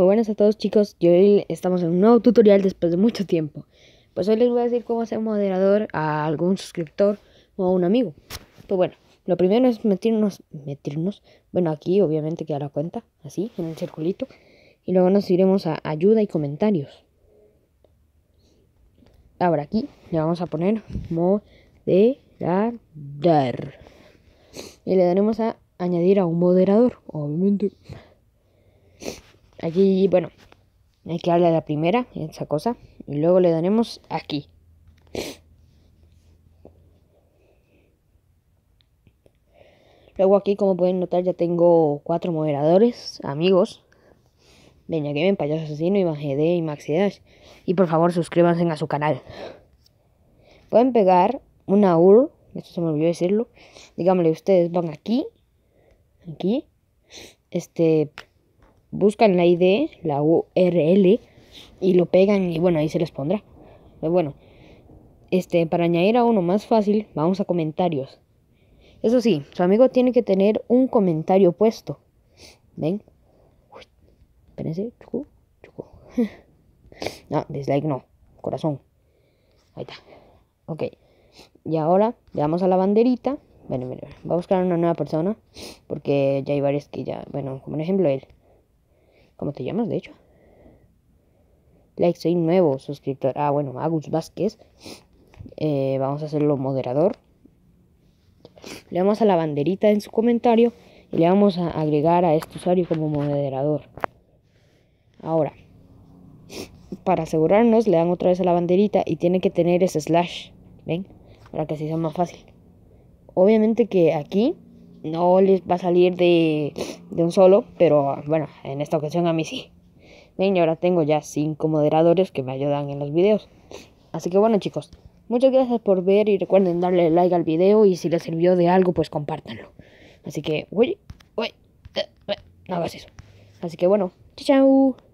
Muy pues buenas a todos chicos, y hoy estamos en un nuevo tutorial después de mucho tiempo. Pues hoy les voy a decir cómo hacer moderador a algún suscriptor o a un amigo. Pues bueno, lo primero es meternos, meternos, bueno aquí obviamente queda la cuenta, así, en el circulito. Y luego nos iremos a ayuda y comentarios. Ahora aquí le vamos a poner moderador. Y le daremos a añadir a un moderador, obviamente. Aquí, bueno, hay que darle a la primera, esa cosa. Y luego le daremos aquí. Luego aquí, como pueden notar, ya tengo cuatro moderadores, amigos. Venga, que ven, payaso asesino, y y Maxi Y por favor, suscríbanse a su canal. Pueden pegar una URL, esto se me olvidó decirlo. díganme ustedes van aquí, aquí, este, buscan la ID, la URL, y lo pegan y bueno, ahí se les pondrá. Pero bueno, este, para añadir a uno más fácil, vamos a comentarios. Eso sí, su amigo tiene que tener un comentario puesto. ¿Ven? espérense, chucu, no, dislike no, corazón. Ahí está. Ok. Y ahora le damos a la banderita. Bueno, va a buscar una nueva persona. Porque ya hay varias que ya. Bueno, como un ejemplo él. ¿Cómo te llamas, de hecho? Like, soy nuevo suscriptor. Ah, bueno, Agus Vázquez. Eh, vamos a hacerlo moderador. Le damos a la banderita en su comentario y le vamos a agregar a este usuario como moderador. Ahora, para asegurarnos, le dan otra vez a la banderita y tiene que tener ese slash. ¿Ven? Para que así sea más fácil. Obviamente que aquí no les va a salir de, un solo, pero ah, bueno, en esta ocasión a mí sí. Ven, y ahora tengo ya cinco moderadores que me ayudan en los videos. Así que bueno chicos, muchas gracias por ver y recuerden darle like al video y si les sirvió de algo pues compártanlo. Así que, uy, uy, no hagas eso. Así que bueno, chau chao.